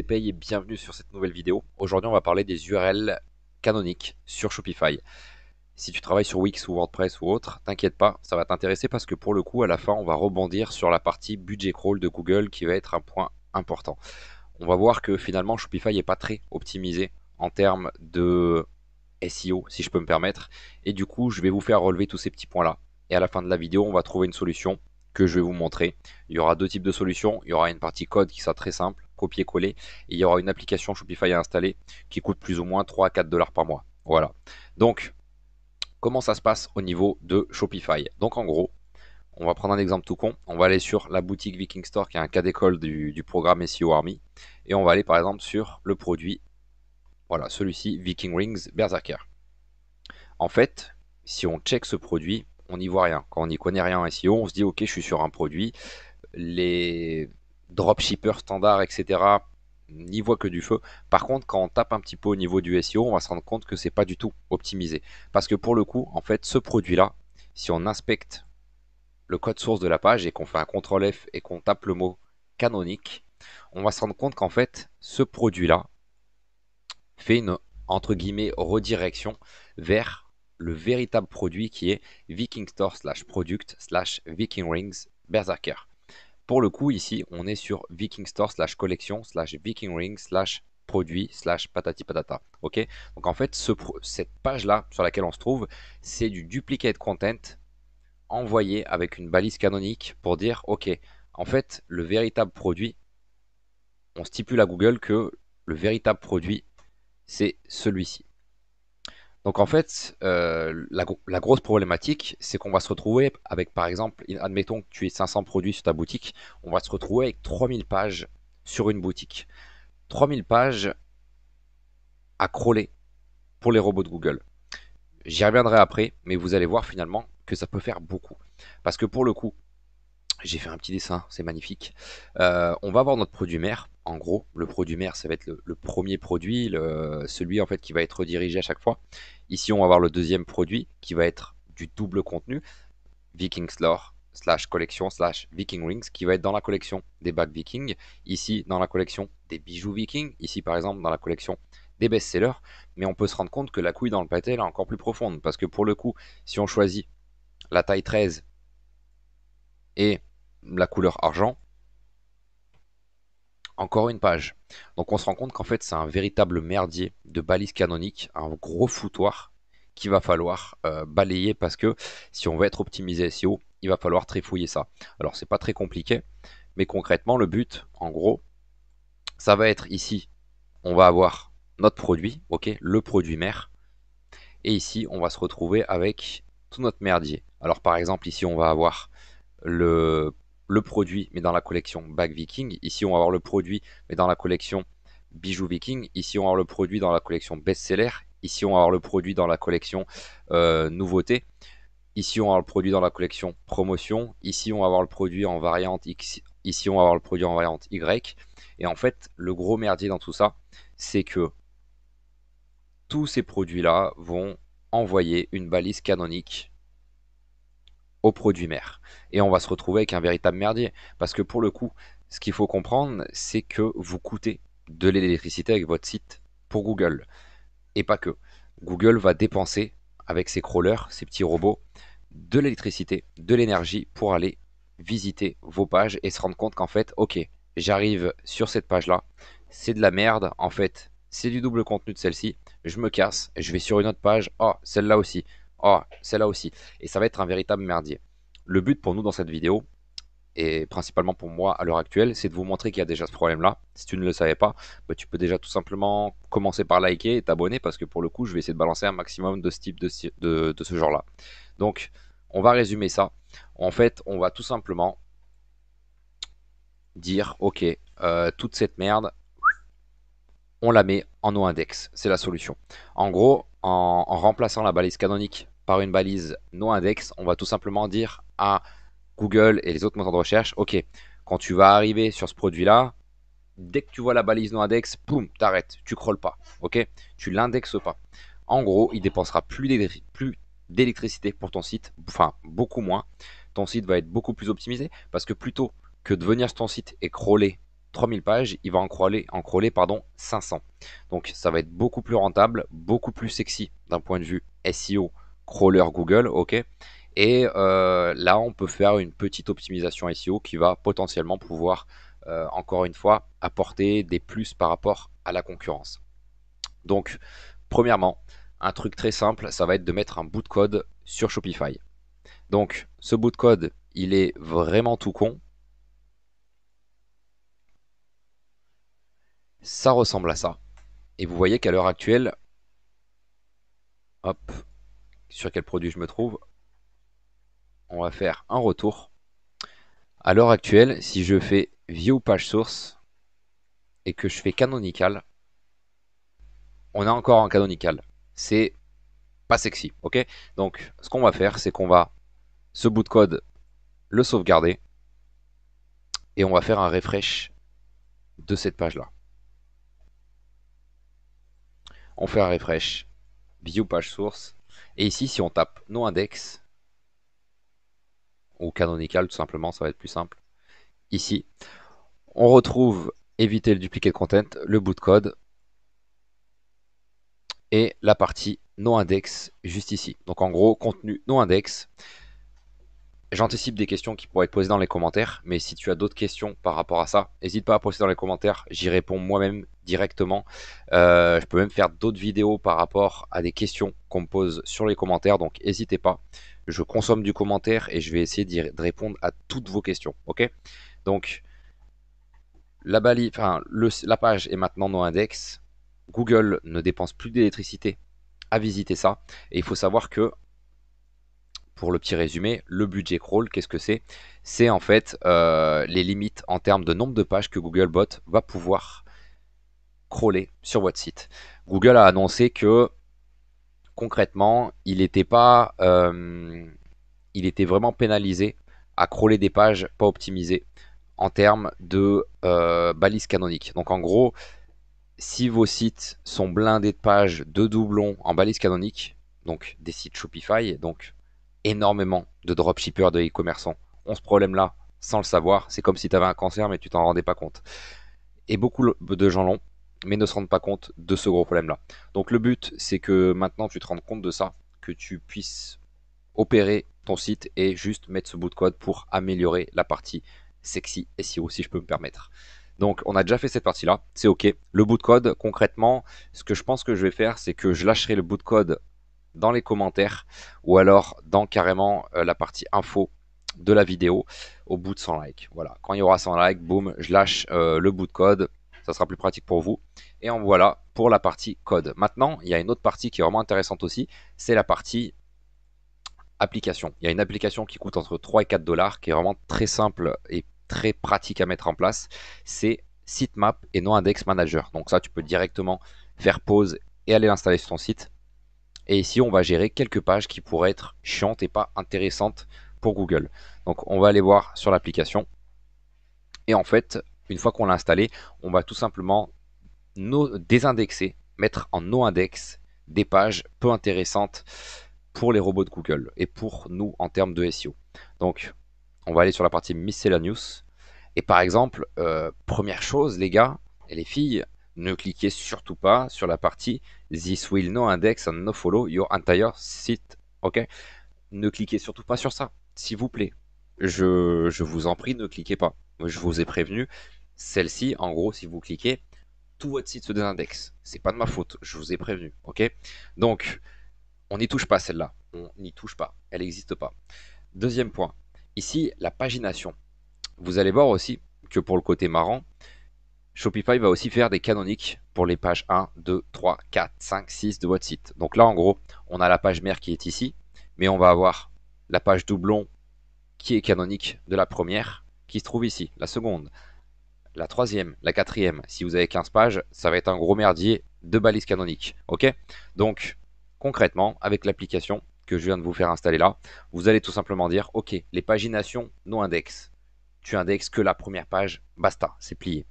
Pay et bienvenue sur cette nouvelle vidéo. Aujourd'hui on va parler des URL canoniques sur Shopify. Si tu travailles sur Wix ou WordPress ou autre, t'inquiète pas, ça va t'intéresser parce que pour le coup à la fin on va rebondir sur la partie budget crawl de Google qui va être un point important. On va voir que finalement Shopify n'est pas très optimisé en termes de SEO si je peux me permettre et du coup je vais vous faire relever tous ces petits points là. Et à la fin de la vidéo on va trouver une solution que je vais vous montrer. Il y aura deux types de solutions. Il y aura une partie code qui sera très simple copier-coller. Il y aura une application Shopify à installer qui coûte plus ou moins 3 à 4 dollars par mois. Voilà. Donc, comment ça se passe au niveau de Shopify Donc, en gros, on va prendre un exemple tout con. On va aller sur la boutique Viking Store qui est un cas d'école du, du, programme SEO Army. Et on va aller par exemple sur le produit, voilà, celui-ci, Viking Rings Berserker. En fait, si on check ce produit, on n'y voit rien. Quand on n'y connaît rien en SEO, on se dit ok, je suis sur un produit. Les dropshipper standard, etc., n'y voit que du feu. Par contre, quand on tape un petit peu au niveau du SEO, on va se rendre compte que c'est pas du tout optimisé. Parce que pour le coup, en fait, ce produit-là, si on inspecte le code source de la page et qu'on fait un CTRL F et qu'on tape le mot canonique, on va se rendre compte qu'en fait, ce produit-là fait une, entre guillemets, redirection vers le véritable produit qui est Viking Store slash Product slash Viking Rings Berserker pour le coup, ici, on est sur Viking Store slash collection slash Viking Ring slash produit slash patati patata. Ok Donc en fait, ce, cette page-là sur laquelle on se trouve, c'est du duplicate content envoyé avec une balise canonique pour dire ok, en fait, le véritable produit, on stipule à Google que le véritable produit, c'est celui-ci. Donc en fait, euh, la, la, grosse problématique, c'est qu'on va se retrouver avec, par exemple, admettons que tu aies 500 produits sur ta boutique, on va se retrouver avec 3000 pages sur une boutique. 3000 pages à crawler pour les robots de Google. J'y reviendrai après, mais vous allez voir finalement que ça peut faire beaucoup. Parce que pour le coup, j'ai fait un petit dessin, c'est magnifique. Euh, on va voir notre produit mère. En gros, le produit mère, ça va être le, premier produit, le, celui en fait qui va être redirigé à chaque fois. Ici, on va voir le deuxième produit qui va être du double contenu, Vikings Lore slash collection slash Viking Rings, qui va être dans la collection des bagues vikings, ici dans la collection des bijoux vikings, ici par exemple dans la collection des best-sellers, mais on peut se rendre compte que la couille dans le pâté est encore plus profonde, parce que pour le coup, si on choisit la taille 13 et la couleur argent. Encore une page. Donc on se rend compte qu'en fait c'est un véritable merdier de balises canoniques, un gros foutoir qu'il va falloir euh, balayer parce que si on veut être optimisé SEO, il va falloir trifouiller ça. Alors c'est pas très compliqué, mais concrètement le but, en gros, ça va être ici, on va avoir notre produit, ok, le produit mère, et ici on va se retrouver avec tout notre merdier. Alors par exemple ici on va avoir le le produit, mais dans la collection Bag Viking. Ici, on va avoir le produit, mais dans la collection Bijoux Viking. Ici, on va avoir le produit dans la collection Best Seller. Ici, on va avoir le produit dans la collection euh, Nouveauté. Ici, on va avoir le produit dans la collection Promotion. Ici, on va avoir le produit en variante X. Ici, on va avoir le produit en variante Y. Et en fait, le gros merdier dans tout ça, c'est que tous ces produits-là vont envoyer une balise canonique au produit mère. Et on va se retrouver avec un véritable merdier. Parce que pour le coup, ce qu'il faut comprendre, c'est que vous coûtez de l'électricité avec votre site pour Google. Et pas que. Google va dépenser avec ses crawlers, ses petits robots, de l'électricité, de l'énergie pour aller visiter vos pages et se rendre compte qu'en fait, ok, j'arrive sur cette page-là, c'est de la merde, en fait, c'est du double contenu de celle-ci, je me casse, je vais sur une autre page, oh, celle-là aussi, ah, celle-là aussi. Et ça va être un véritable merdier. Le but pour nous dans cette vidéo, et principalement pour moi à l'heure actuelle, c'est de vous montrer qu'il y a déjà ce problème-là. Si tu ne le savais pas, bah, tu peux déjà tout simplement commencer par liker et t'abonner parce que pour le coup, je vais essayer de balancer un maximum de ce type de, ce genre-là. Donc, on va résumer ça. En fait, on va tout simplement dire, ok, euh, toute cette merde, on la met en no index. C'est la solution. En gros, en remplaçant la balise canonique par une balise no index, on va tout simplement dire à Google et les autres moteurs de recherche, ok, quand tu vas arriver sur ce produit-là, dès que tu vois la balise no index, boum, t'arrêtes, tu crawles pas, ok, tu l'indexes pas. En gros, il dépensera plus d'électricité pour ton site, enfin beaucoup moins. Ton site va être beaucoup plus optimisé parce que plutôt que de venir sur ton site et crawler 3000 pages, il va en crawler, en crawler pardon, 500. Donc ça va être beaucoup plus rentable, beaucoup plus sexy d'un point de vue SEO crawler Google, ok. Et euh, là, on peut faire une petite optimisation SEO qui va potentiellement pouvoir, euh, encore une fois, apporter des plus par rapport à la concurrence. Donc, premièrement, un truc très simple, ça va être de mettre un bout de code sur Shopify. Donc, ce bout de code, il est vraiment tout con. Ça ressemble à ça. Et vous voyez qu'à l'heure actuelle, hop, sur quel produit je me trouve, on va faire un retour. À l'heure actuelle, si je fais view page source et que je fais canonical, on a encore un canonical. C'est pas sexy, ok Donc, ce qu'on va faire, c'est qu'on va ce bout de code le sauvegarder et on va faire un refresh de cette page-là. On fait un refresh view page source et ici, si on tape noindex index, ou canonical tout simplement, ça va être plus simple. Ici, on retrouve éviter le duplicate content, le bout de code, et la partie non index juste ici. Donc en gros, contenu non index, J'anticipe des questions qui pourraient être posées dans les commentaires, mais si tu as d'autres questions par rapport à ça, n'hésite pas à poser dans les commentaires, j'y réponds moi-même directement. Euh, je peux même faire d'autres vidéos par rapport à des questions qu'on me pose sur les commentaires, donc n'hésitez pas. Je consomme du commentaire et je vais essayer de répondre à toutes vos questions, ok Donc, la, enfin, le, la page est maintenant dans index. Google ne dépense plus d'électricité à visiter ça. Et il faut savoir que pour le petit résumé, le budget crawl, qu'est-ce que c'est C'est en fait euh, les limites en termes de nombre de pages que Googlebot va pouvoir crawler sur votre site. Google a annoncé que concrètement, il n'était pas, euh, il était vraiment pénalisé à crawler des pages pas optimisées en termes de euh, balises canoniques. Donc en gros, si vos sites sont blindés de pages de doublons en balises canoniques, donc des sites Shopify, donc énormément de dropshippers, de e-commerçants ont ce problème-là sans le savoir. C'est comme si tu avais un cancer, mais tu t'en rendais pas compte. Et beaucoup de gens l'ont, mais ne se rendent pas compte de ce gros problème-là. Donc le but, c'est que maintenant tu te rendes compte de ça, que tu puisses opérer ton site et juste mettre ce bout de code pour améliorer la partie sexy SEO, si je peux me permettre. Donc on a déjà fait cette partie-là, c'est ok. Le bout de code, concrètement, ce que je pense que je vais faire, c'est que je lâcherai le bout de code dans les commentaires ou alors dans carrément euh, la partie info de la vidéo au bout de 100 likes. Voilà, quand il y aura 100 likes, boum, je lâche euh, le bout de code, ça sera plus pratique pour vous. Et en voilà pour la partie code. Maintenant, il y a une autre partie qui est vraiment intéressante aussi, c'est la partie application. Il y a une application qui coûte entre 3 et 4 dollars, qui est vraiment très simple et très pratique à mettre en place. C'est Sitemap et non Index Manager. Donc ça, tu peux directement faire pause et aller l'installer sur ton site. Et ici, on va gérer quelques pages qui pourraient être chiantes et pas intéressantes pour Google. Donc on va aller voir sur l'application. Et en fait, une fois qu'on l'a installé, on va tout simplement désindexer, mettre en noindex index des pages peu intéressantes pour les robots de Google et pour nous en termes de SEO. Donc on va aller sur la partie miscellaneous. Et par exemple, euh, première chose les gars et les filles, ne cliquez surtout pas sur la partie This will no index and no follow your entire site. Ok Ne cliquez surtout pas sur ça, s'il vous plaît. Je, vous en prie, ne cliquez pas. Je vous ai prévenu, celle-ci, en gros, si vous cliquez, tout votre site se désindexe. C'est pas de ma faute, je vous ai prévenu. Ok Donc, on n'y touche pas celle-là. On n'y touche pas. Elle n'existe pas. Deuxième point. Ici, la pagination. Vous allez voir aussi que pour le côté marrant, Shopify va aussi faire des canoniques pour les pages 1, 2, 3, 4, 5, 6 de votre site. Donc là, en gros, on a la page mère qui est ici, mais on va avoir la page doublon qui est canonique de la première, qui se trouve ici, la seconde, la troisième, la quatrième. Si vous avez 15 pages, ça va être un gros merdier de balises canoniques. Ok Donc, concrètement, avec l'application que je viens de vous faire installer là, vous allez tout simplement dire, ok, les paginations non index. Tu indexes que la première page, basta, c'est plié.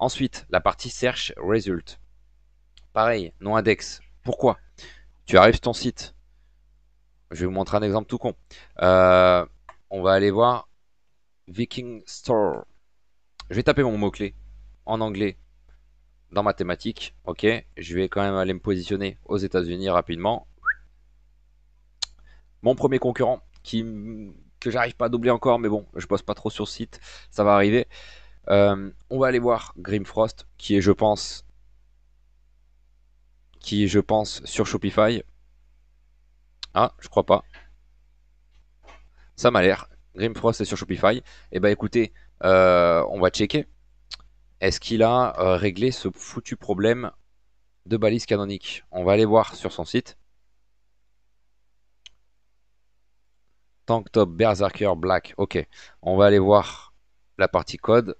Ensuite, la partie search result. Pareil, non index. Pourquoi Tu arrives sur ton site. Je vais vous montrer un exemple tout con. Euh, on va aller voir Viking Store. Je vais taper mon mot-clé en anglais dans ma thématique. Ok, je vais quand même aller me positionner aux États-Unis rapidement. Mon premier concurrent qui que j'arrive pas à doubler encore, mais bon, je bosse pas trop sur site, ça va arriver. Euh, on va aller voir Grimfrost, qui est, je pense, qui je pense, sur Shopify. Ah, je crois pas. Ça m'a l'air. Grimfrost est sur Shopify. Eh ben, écoutez, euh, on va checker. Est-ce qu'il a euh, réglé ce foutu problème de balise canonique On va aller voir sur son site. Tank top Berserker Black. Ok, on va aller voir la partie code.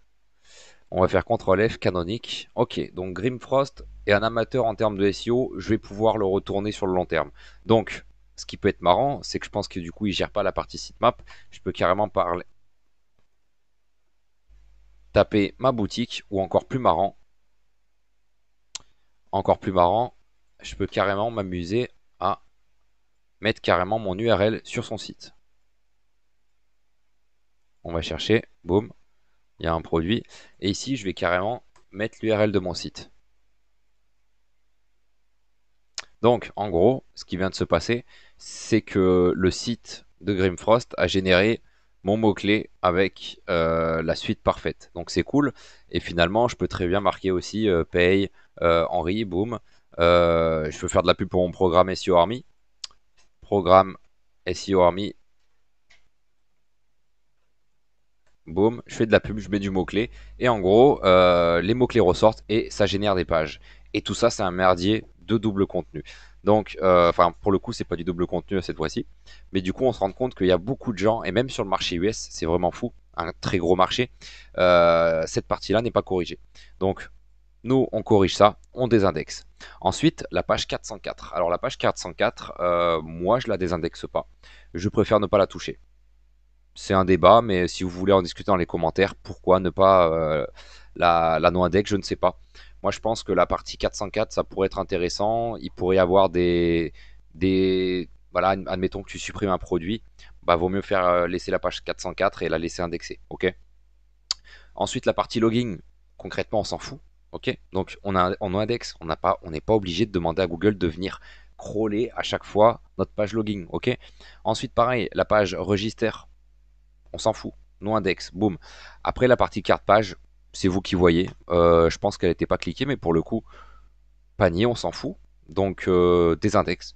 On va faire CTRL F, canonique. Ok, donc Grimfrost est un amateur en termes de SEO, je vais pouvoir le retourner sur le long terme. Donc, ce qui peut être marrant, c'est que je pense que du coup, il gère pas la partie sitemap. Je peux carrément parler, taper ma boutique, ou encore plus marrant, encore plus marrant, je peux carrément m'amuser à mettre carrément mon URL sur son site. On va chercher, boum, il y a un produit. Et ici, je vais carrément mettre l'URL de mon site. Donc, en gros, ce qui vient de se passer, c'est que le site de Grimfrost a généré mon mot-clé avec euh, la suite parfaite. Donc, c'est cool. Et finalement, je peux très bien marquer aussi paye euh, Pay, euh, Henri, boom. je peux faire de la pub pour mon programme SEO Army. Programme SEO Army boum, je fais de la pub, je mets du mot-clé, et en gros, euh, les mots-clés ressortent et ça génère des pages. Et tout ça, c'est un merdier de double contenu. Donc, euh, enfin, pour le coup, c'est pas du double contenu cette fois-ci, mais du coup, on se rend compte qu'il y a beaucoup de gens, et même sur le marché US, c'est vraiment fou, un très gros marché, euh, cette partie-là n'est pas corrigée. Donc, nous, on corrige ça, on désindexe. Ensuite, la page 404. Alors, la page 404, moi, je la désindexe pas. Je préfère ne pas la toucher c'est un débat, mais si vous voulez en discuter dans les commentaires, pourquoi ne pas euh, la, la noix je ne sais pas. Moi, je pense que la partie 404, ça pourrait être intéressant. Il pourrait y avoir des, des voilà, admettons que tu supprimes un produit, bah vaut mieux faire euh, laisser la page 404 et la laisser indexer, ok Ensuite, la partie logging, concrètement, on s'en fout, ok Donc, on a, on indexe, on n'a pas, on n'est pas obligé de demander à Google de venir crawler à chaque fois notre page logging, ok Ensuite, pareil, la page register, on s'en fout. non index, boum. Après la partie carte page, c'est vous qui voyez. Euh, je pense qu'elle n'était pas cliquée, mais pour le coup, panier, on s'en fout. Donc euh, des index.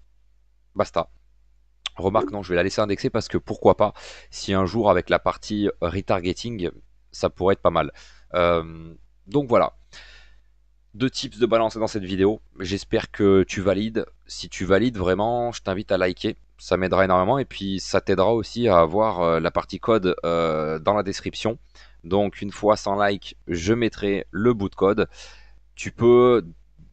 Basta. Remarque, non, je vais la laisser indexer parce que pourquoi pas, si un jour avec la partie retargeting, ça pourrait être pas mal. Euh, donc voilà. Deux tips de balance dans cette vidéo. J'espère que tu valides. Si tu valides vraiment, je t'invite à liker ça m'aidera énormément et puis ça t'aidera aussi à avoir euh, la partie code euh, dans la description. Donc une fois sans like, je mettrai le bout de code. Tu peux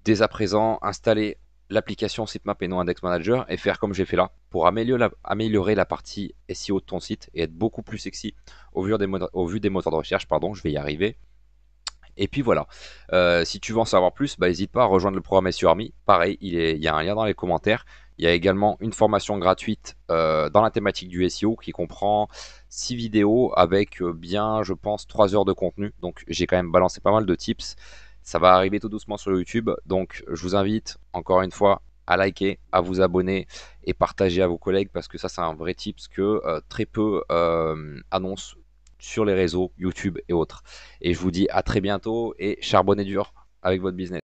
dès à présent installer l'application Sitemap et non Index Manager et faire comme j'ai fait là pour améliorer la, améliorer la, partie SEO de ton site et être beaucoup plus sexy au vu des, au vu des moteurs de recherche. Pardon, je vais y arriver. Et puis voilà, euh, si tu veux en savoir plus, n'hésite bah, pas à rejoindre le programme SEO Army. Pareil, il, il y a un lien dans les commentaires. Il y a également une formation gratuite euh, dans la thématique du SEO qui comprend 6 vidéos avec euh, bien, je pense, 3 heures de contenu. Donc j'ai quand même balancé pas mal de tips. Ça va arriver tout doucement sur YouTube. Donc je vous invite encore une fois à liker, à vous abonner et partager à vos collègues parce que ça c'est un vrai tips que euh, très peu annoncent sur les réseaux YouTube et autres. Et je vous dis à très bientôt et charbonnez dur avec votre business.